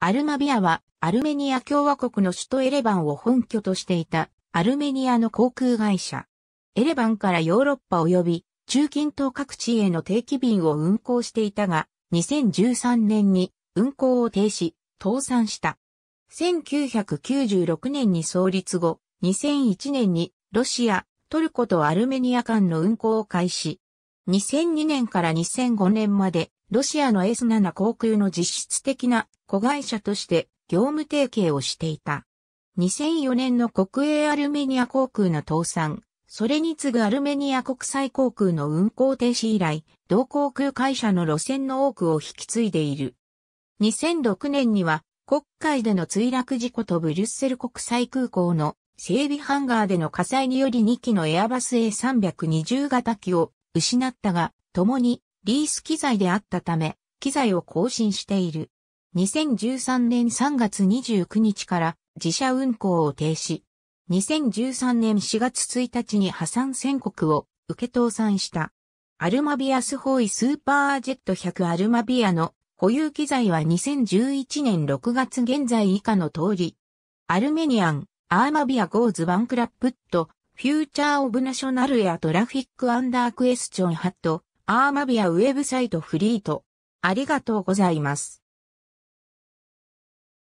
アルマビアはアルメニア共和国の首都エレバンを本拠としていたアルメニアの航空会社。エレバンからヨーロッパ及び中近東各地への定期便を運航していたが、2013年に運航を停止、倒産した。1996年に創立後、2001年にロシア、トルコとアルメニア間の運航を開始。2002年から2005年までロシアの S7 航空の実質的な子会社として業務提携をしていた。2004年の国営アルメニア航空の倒産、それに次ぐアルメニア国際航空の運航停止以来、同航空会社の路線の多くを引き継いでいる。2006年には、国会での墜落事故とブリュッセル国際空港の整備ハンガーでの火災により2機のエアバス A320 型機を失ったが、共にリース機材であったため、機材を更新している。2013年3月29日から自社運行を停止。2013年4月1日に破産宣告を受け倒産した。アルマビアスホイスーパージェット100アルマビアの保有機材は2011年6月現在以下の通り。アルメニアン、アーマビアゴーズバンクラップット、フューチャーオブナショナルエアトラフィックアンダークエスチョンハット、アーマビアウェブサイトフリート。ありがとうございます。